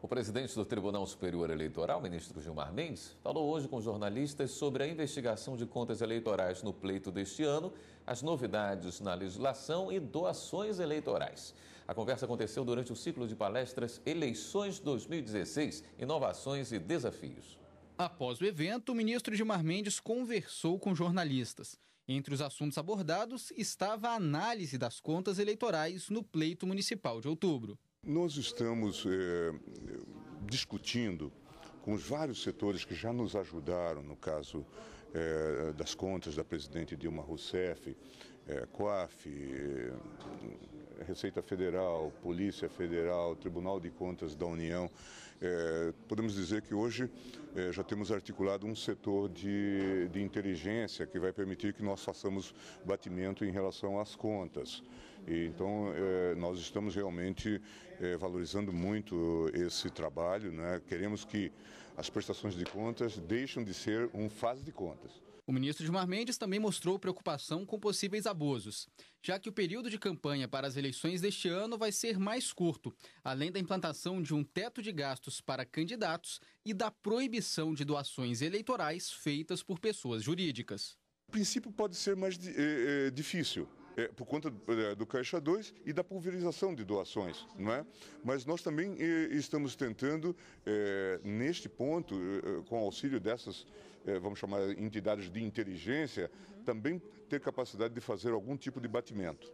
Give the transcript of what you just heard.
O presidente do Tribunal Superior Eleitoral, ministro Gilmar Mendes, falou hoje com jornalistas sobre a investigação de contas eleitorais no pleito deste ano, as novidades na legislação e doações eleitorais. A conversa aconteceu durante o ciclo de palestras Eleições 2016 Inovações e Desafios. Após o evento, o ministro Gilmar Mendes conversou com jornalistas. Entre os assuntos abordados estava a análise das contas eleitorais no pleito municipal de outubro. Nós estamos é, discutindo com os vários setores que já nos ajudaram, no caso é, das contas da presidente Dilma Rousseff, é, COAF, é, Receita Federal, Polícia Federal, Tribunal de Contas da União. É, podemos dizer que hoje é, já temos articulado um setor de, de inteligência que vai permitir que nós façamos batimento em relação às contas. E, então, é, nós estamos realmente é, valorizando muito esse trabalho. Né? Queremos que as prestações de contas deixem de ser um fase de contas contas. O ministro Gilmar Mendes também mostrou preocupação com possíveis abusos, já que o período de campanha para as eleições deste ano vai ser mais curto, além da implantação de um teto de gastos para candidatos e da proibição de doações eleitorais feitas por pessoas jurídicas. O princípio pode ser mais eh, eh, difícil, é, por conta é, do Caixa 2 e da pulverização de doações, não é? Mas nós também é, estamos tentando, é, neste ponto, com auxílio dessas, vamos chamar, entidades de inteligência, também ter capacidade de fazer algum tipo de batimento.